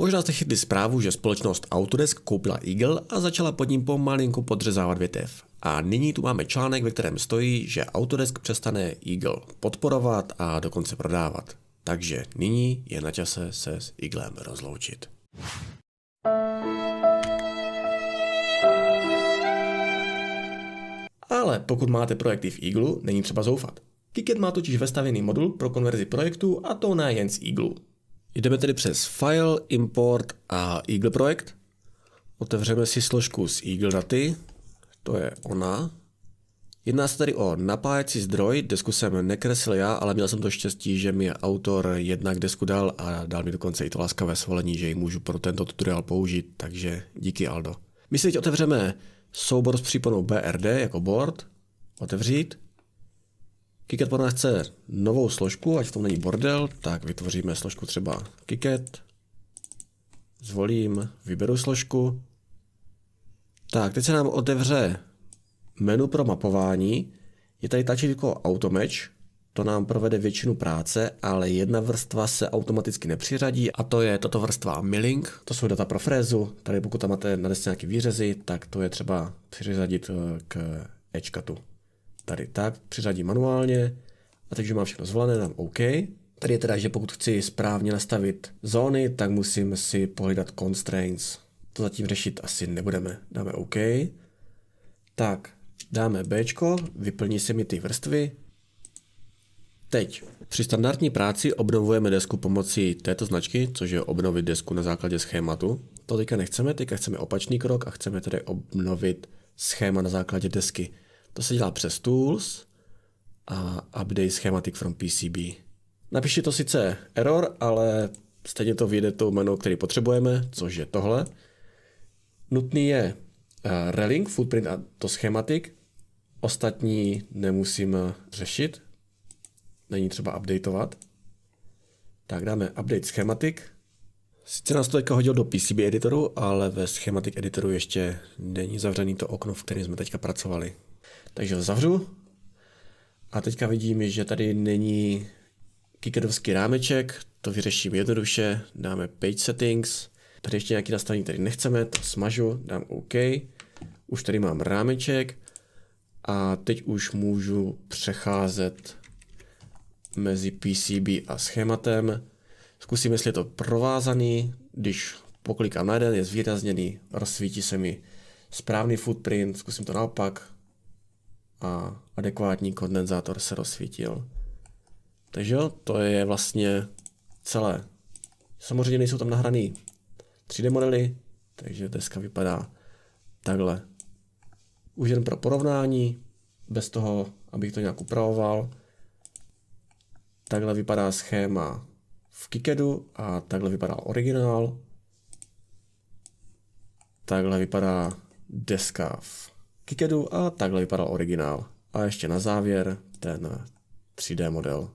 Možná jste chytli zprávu, že společnost Autodesk koupila Eagle a začala pod ním pomalinku podřezávat větev. A nyní tu máme článek, ve kterém stojí, že Autodesk přestane Eagle podporovat a dokonce prodávat. Takže nyní je na čase se s Eaglem rozloučit. Ale pokud máte projekty v Eagle, není třeba zoufat. Kiket má totiž vestavěný modul pro konverzi projektu a to na jen z Eagle. Jdeme tedy přes File, Import a Eagle projekt. Otevřeme si složku z Eagle Daty, to je ona. Jedná se tady o napájecí zdroj, desku jsem nekreslil já, ale měl jsem to štěstí, že mi autor jednak desku dal a dal mi dokonce i to laskavé svolení, že ji můžu pro tento tutoriál použít, takže díky Aldo. My si teď otevřeme soubor s příponou BRD jako board, otevřít, Kiket pro nás chce novou složku, ať v tom není bordel, tak vytvoříme složku třeba Kiket. Zvolím, vyberu složku. Tak, teď se nám otevře menu pro mapování. Je tady tačítko jako Automatch, to nám provede většinu práce, ale jedna vrstva se automaticky nepřiřadí a to je tato vrstva milling, to jsou data pro frézu, tady pokud tam máte na desce nějaké výřezy, tak to je třeba přiřadit eh, k edgecatu tady tak, přiřadím manuálně, a takže mám všechno zvolené, dám OK. Tady je teda, že pokud chci správně nastavit zóny, tak musím si pohledat constraints. To zatím řešit asi nebudeme. Dáme OK. Tak, dáme B, vyplní se mi ty vrstvy. Teď. Při standardní práci obnovujeme desku pomocí této značky, což je obnovit desku na základě schématu. To teďka nechceme, teďka chceme opačný krok a chceme tedy obnovit schéma na základě desky. To se dělá přes Tools a Update Schematic from PCB. Napíši to sice error, ale stejně to vyjde tou jméno, který potřebujeme, což je tohle. Nutný je eh, relink, footprint a to schematik. Ostatní nemusím řešit, není třeba updateovat. Tak dáme update schematik. Sice nás to teďka hodil do PCB editoru, ale ve schematic editoru ještě není zavřený to okno, v kterém jsme teďka pracovali. Takže ho zavřu. A teďka vidím, že tady není kikerovský rámeček, to vyřeším jednoduše, dáme page settings, tady ještě nějaký nastavení tady nechceme, to smažu, dám OK, už tady mám rámeček a teď už můžu přecházet mezi PCB a schématem. Zkusím, jestli je to provázaný, když poklikám na jeden, je zvýrazněný, rozsvítí se mi správný footprint, zkusím to naopak, a adekvátní kondenzátor se rozsvítil. Takže jo, to je vlastně celé. Samozřejmě nejsou tam nahraný 3D modely, takže deska vypadá takhle. Už jen pro porovnání, bez toho, abych to nějak upravoval. Takhle vypadá schéma v Kikedu a takhle vypadá originál. Takhle vypadá deska v Kikedu a takhle vypadal originál. A ještě na závěr ten 3D model.